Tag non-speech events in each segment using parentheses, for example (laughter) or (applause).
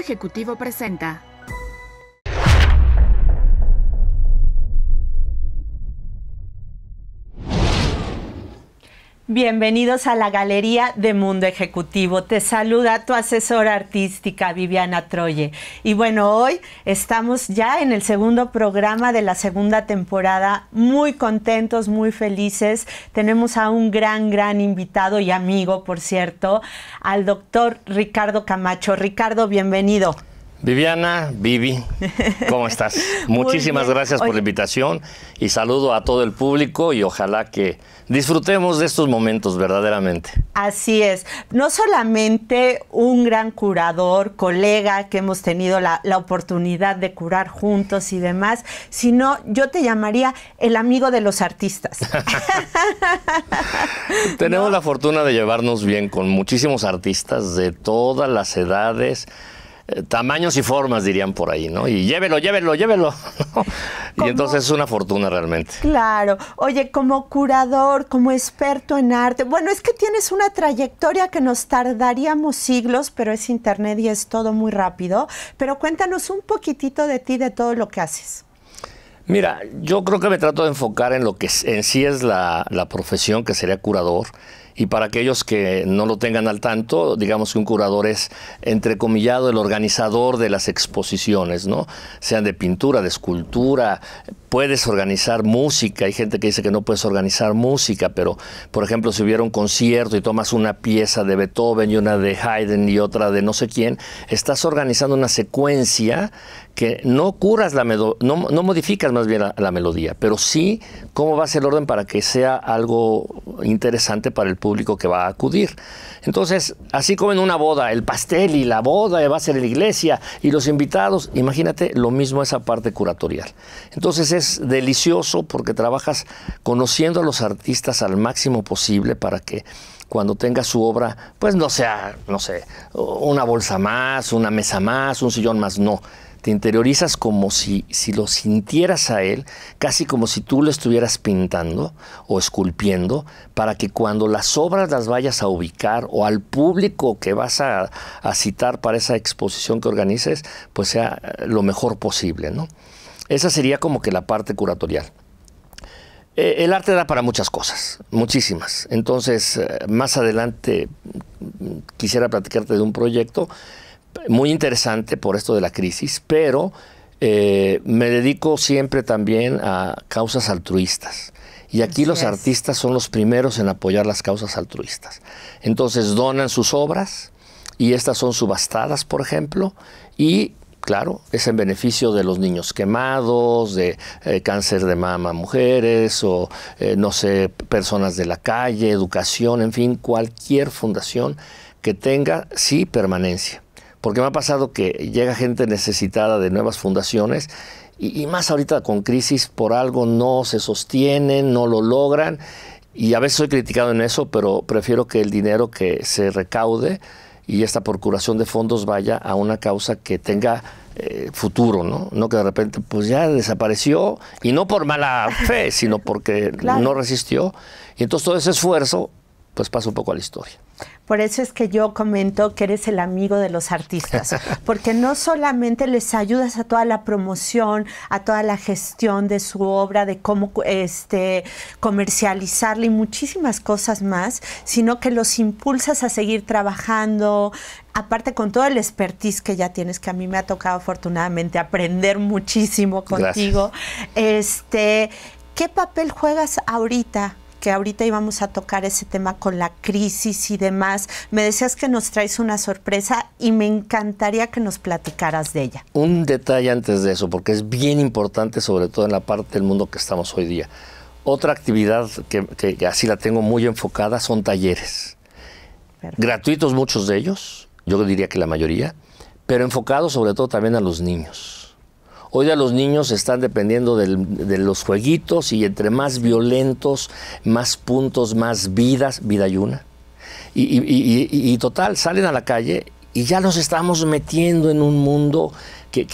Ejecutivo presenta Bienvenidos a la Galería de Mundo Ejecutivo. Te saluda tu asesora artística Viviana Troye. Y bueno, hoy estamos ya en el segundo programa de la segunda temporada, muy contentos, muy felices. Tenemos a un gran, gran invitado y amigo, por cierto, al doctor Ricardo Camacho. Ricardo, bienvenido. Viviana, Vivi, ¿cómo estás? (laughs) Muchísimas gracias por la invitación y saludo a todo el público y ojalá que disfrutemos de estos momentos verdaderamente. Así es, no solamente un gran curador, colega que hemos tenido la, oportunidad de curar juntos y demás, sino yo te llamaría el amigo de los artistas. (laughs) (laughs) Tenemos la fortuna de llevarnos bien con muchísimos artistas de todas las edades eh, tamaños y formas, dirían por ahí, ¿no? Y llévelo, llévelo, llévelo. (laughs) Y entonces es una fortuna realmente. Claro. Oye, como curador, como experto en arte, bueno, es que tienes una trayectoria que nos tardaríamos siglos, pero es internet y es todo muy rápido. Pero cuéntanos un poquitito de ti, de todo lo que haces. Mira, yo creo que me trato de enfocar en lo que en sí es la, profesión, que sería curador. Y para aquellos que no lo tengan al tanto, digamos que un curador es, entrecomillado, el organizador de las exposiciones, ¿no? Sean de pintura, de escultura, puedes organizar música, hay gente que dice que no puedes organizar música, pero por ejemplo si hubiera un concierto y tomas una pieza de Beethoven y una de Haydn y otra de no sé quién, estás organizando una secuencia que no curas la no, no modificas más bien la, melodía, pero sí cómo va a ser el orden para que sea algo interesante para el público que va a acudir. Entonces, así como en una boda, el pastel y la boda va a ser la iglesia y los invitados, imagínate lo mismo esa parte curatorial. Entonces, es delicioso porque trabajas conociendo a los artistas al máximo posible para que cuando tenga su obra, pues no sea, no sé, una bolsa más, una mesa más, un sillón más, no. Te interiorizas como si, si lo sintieras a él, casi como si tú lo estuvieras pintando o esculpiendo, para que cuando las obras las vayas a ubicar o al público que vas a, citar para esa exposición que organices, pues sea lo mejor posible, ¿no? Esa sería como que la parte curatorial. Eh, el arte da para muchas cosas, muchísimas. Entonces, eh, más adelante mm, quisiera platicarte de un proyecto muy interesante por esto de la crisis, pero eh, me dedico siempre también a causas altruistas. Y aquí los artistas son los primeros en apoyar las causas altruistas. Entonces donan sus obras y estas son subastadas, por ejemplo, y claro, es en beneficio de los niños quemados, de eh, cáncer de mama mujeres o, eh, no sé, personas de la calle, educación, en fin, cualquier fundación que tenga, sí, permanencia. Porque me ha pasado que llega gente necesitada de nuevas fundaciones y, y más ahorita con crisis por algo no se sostienen, no lo logran y a veces soy criticado en eso, pero prefiero que el dinero que se recaude y esta procuración de fondos vaya a una causa que tenga eh, futuro, ¿no? No que de repente, pues ya desapareció, y no por mala fe, sino porque (laughs) no resistió. Y entonces todo ese esfuerzo pues pasa un poco a la historia. Por eso es que yo comento que eres el amigo de los artistas, (laughs) porque no solamente les ayudas a toda la promoción, a toda la gestión de su obra, de cómo este, comercializarla y muchísimas cosas más, sino que los impulsas a seguir trabajando, aparte con todo el expertise que ya tienes, que a mí me ha tocado afortunadamente aprender muchísimo contigo. Este, ¿Qué papel juegas ahorita que ahorita íbamos a tocar ese tema con la crisis y demás. Me decías que nos traes una sorpresa y me encantaría que nos platicaras de ella. Un detalle antes de eso, porque es bien importante, sobre todo en la parte del mundo que estamos hoy día. Otra actividad que, así la tengo muy enfocada son talleres. Gratuitos muchos de ellos, yo diría que la mayoría, pero enfocados sobre todo también a los niños Hoy ya los niños están dependiendo de los jueguitos y entre más violentos, más puntos, más vidas, vida y una. Y, total, salen a la calle y ya nos estamos metiendo en un mundo que,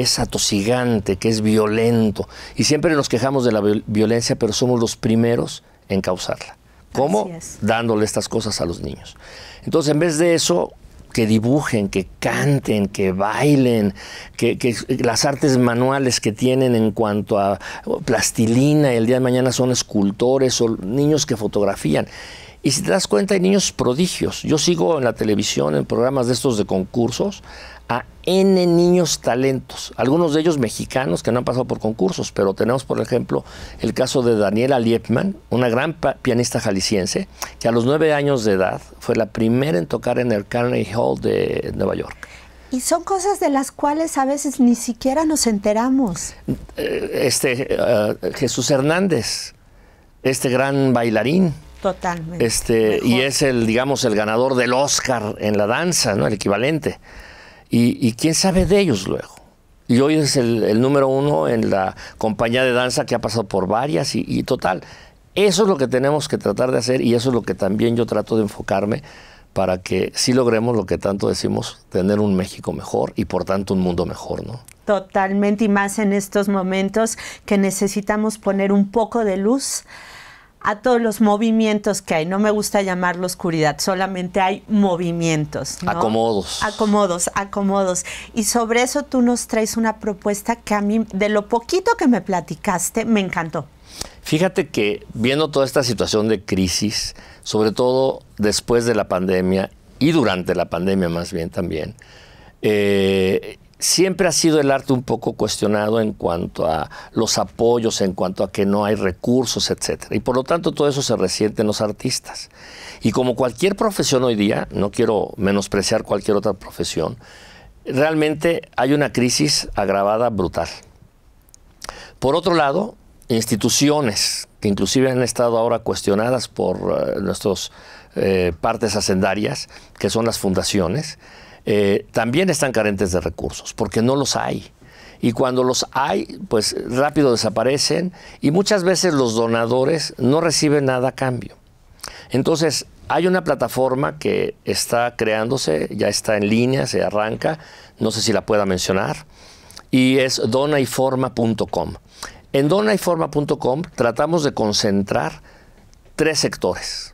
es atosigante, que es violento. Y siempre nos quejamos de la violencia, pero somos los primeros en causarla. ¿Cómo? Dándole estas cosas a los niños. Entonces, en vez de eso, que dibujen, que canten, que bailen, que, las artes manuales que tienen en cuanto a plastilina, el día de mañana son escultores o niños que fotografían. Y si te das cuenta, hay niños prodigios. Yo sigo en la televisión, en programas de estos de concursos, a N niños talentos, algunos de ellos mexicanos que no han pasado por concursos, pero tenemos por ejemplo el caso de Daniela Liepman, una gran pianista jalisciense, que a los nueve años de edad fue la primera en tocar en el Carnegie Hall de Nueva York. Y son cosas de las cuales a veces ni siquiera nos enteramos. Eh, este eh, Jesús Hernández, este gran bailarín, Totalmente. Este, y es el, digamos, el ganador del Oscar en la danza, ¿no? El equivalente. Y, quién sabe de ellos luego. Y hoy es el, número uno en la compañía de danza que ha pasado por varias y, total. Eso es lo que tenemos que tratar de hacer y eso es lo que también yo trato de enfocarme para que sí logremos lo que tanto decimos, tener un México mejor y por tanto un mundo mejor, ¿no? Totalmente y más en estos momentos que necesitamos poner un poco de luz a todos los movimientos que hay. No me gusta llamarlo oscuridad, solamente hay movimientos. Acomodos. Acomodos, acomodos. Y sobre eso tú nos traes una propuesta que a mí, de lo poquito que me platicaste, me encantó. Fíjate que viendo toda esta situación de crisis, sobre todo después de la pandemia y durante la pandemia más bien también, eh, siempre ha sido el arte un poco cuestionado en cuanto a los apoyos, en cuanto a que no hay recursos, etc. Y por lo tanto todo eso se resiente en los artistas. Y como cualquier profesión hoy día, no quiero menospreciar cualquier otra profesión, realmente hay una crisis agravada brutal. Por otro lado, instituciones que inclusive han estado ahora cuestionadas por eh, nuestras eh, partes hacendarias, que son las fundaciones, eh, también están carentes de recursos, porque no los hay. Y cuando los hay, pues rápido desaparecen y muchas veces los donadores no reciben nada a cambio. Entonces, hay una plataforma que está creándose, ya está en línea, se arranca, no sé si la pueda mencionar, y es donaiforma.com. En donaiforma.com tratamos de concentrar tres sectores.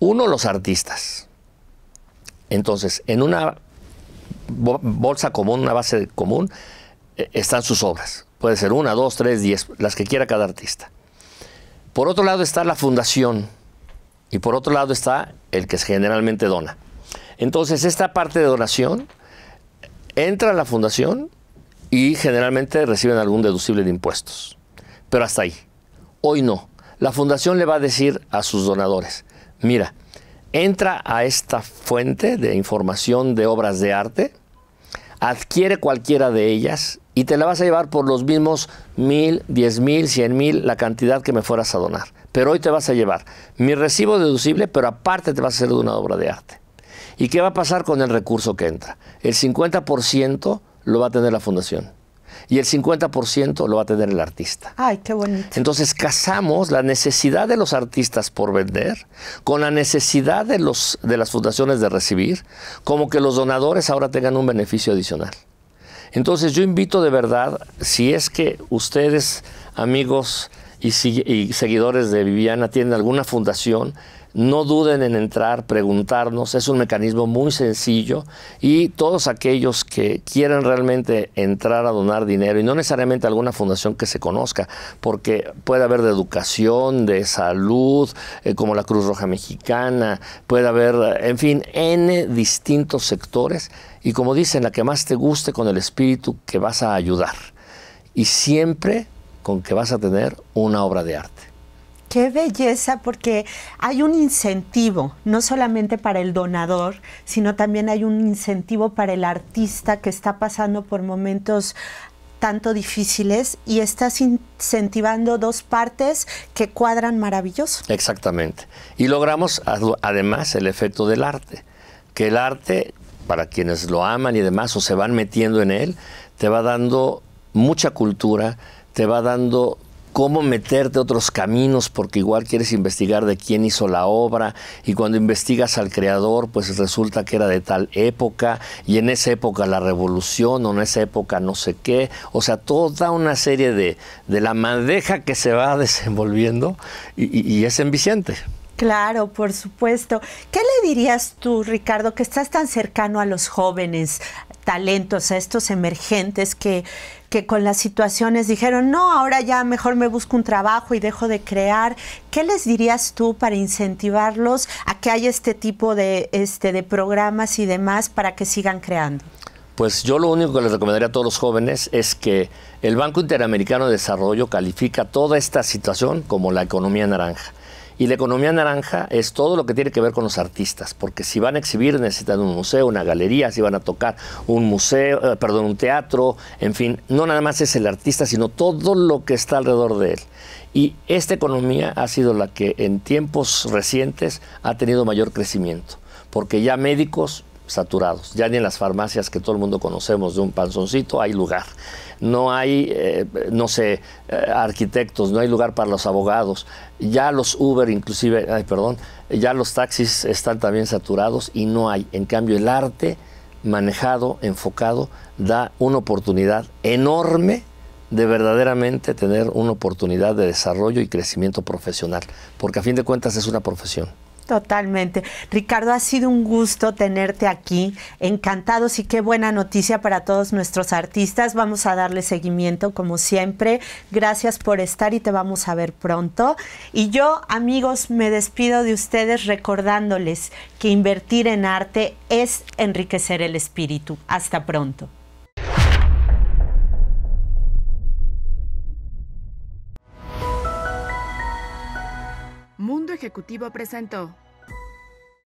Uno, los artistas. Entonces, en una bolsa común, una base común, eh, están sus obras. Puede ser una, dos, tres, diez, las que quiera cada artista. Por otro lado está la fundación y por otro lado está el que generalmente dona. Entonces esta parte de donación entra a la fundación y generalmente reciben algún deducible de impuestos. Pero hasta ahí. Hoy no. La fundación le va a decir a sus donadores, mira, entra a esta fuente de información de obras de arte, adquiere cualquiera de ellas y te la vas a llevar por los mismos mil, diez mil, cien mil, la cantidad que me fueras a donar. Pero hoy te vas a llevar mi recibo deducible, pero aparte te vas a ser de una obra de arte. ¿Y qué va a pasar con el recurso que entra? El 50% lo va a tener la fundación y el 50% lo va a tener el artista. Ay, qué bonito. Entonces casamos la necesidad de los artistas por vender con la necesidad de, los, de las fundaciones de recibir, como que los donadores ahora tengan un beneficio adicional. Entonces yo invito de verdad, si es que ustedes, amigos y seguidores de Viviana, tienen alguna fundación, no duden en entrar, preguntarnos, es un mecanismo muy sencillo y todos aquellos que quieran realmente entrar a donar dinero y no necesariamente alguna fundación que se conozca, porque puede haber de educación, de salud, eh, como la Cruz Roja Mexicana, puede haber, en fin, N distintos sectores y como dicen, la que más te guste con el espíritu que vas a ayudar y siempre con que vas a tener una obra de arte. Qué belleza, porque hay un incentivo, no solamente para el donador, sino también hay un incentivo para el artista que está pasando por momentos tanto difíciles y estás incentivando dos partes que cuadran maravilloso. Exactamente. Y logramos además el efecto del arte, que el arte, para quienes lo aman y demás o se van metiendo en él, te va dando mucha cultura, te va dando cómo meterte otros caminos, porque igual quieres investigar de quién hizo la obra, y cuando investigas al creador, pues resulta que era de tal época, y en esa época la revolución, o en esa época no sé qué, o sea, toda una serie de, de la madeja que se va (laughs) desenvolviendo, y, y es enviciante. Claro, por supuesto. ¿Qué le dirías tú, Ricardo, que estás tan cercano a los jóvenes talentos, a estos emergentes que que con las situaciones dijeron, no, ahora ya mejor me busco un trabajo y dejo de crear. ¿Qué les dirías tú para incentivarlos a que haya este tipo de, este, de programas y demás para que sigan creando? Pues yo lo único que les recomendaría a todos los jóvenes es que el Banco Interamericano de Desarrollo califica toda esta situación como la economía naranja. Y la economía naranja es todo lo que tiene que ver con los artistas, porque si van a exhibir necesitan un museo, una galería, si van a tocar un museo, eh, perdón, un teatro, en fin, no nada más es el artista, sino todo lo que está alrededor de él. Y esta economía ha sido la que en tiempos recientes ha tenido mayor crecimiento, porque ya médicos saturados. Ya ni en las farmacias que todo el mundo conocemos de un panzoncito hay lugar. No hay, eh, no sé, eh, arquitectos, no hay lugar para los abogados. Ya los Uber, inclusive, perdón, ya los taxis están también saturados y no hay. En cambio, el arte manejado, enfocado, da una oportunidad enorme de verdaderamente tener una oportunidad de desarrollo y crecimiento profesional, porque a fin de cuentas es una profesión. Totalmente. Ricardo, ha sido un gusto tenerte aquí. Encantados y qué buena noticia para todos nuestros artistas. Vamos a darle seguimiento como siempre. Gracias por estar y te vamos a ver pronto. Y yo, amigos, me despido de ustedes recordándoles que invertir en arte es enriquecer el espíritu. Hasta pronto. Ejecutivo presentó.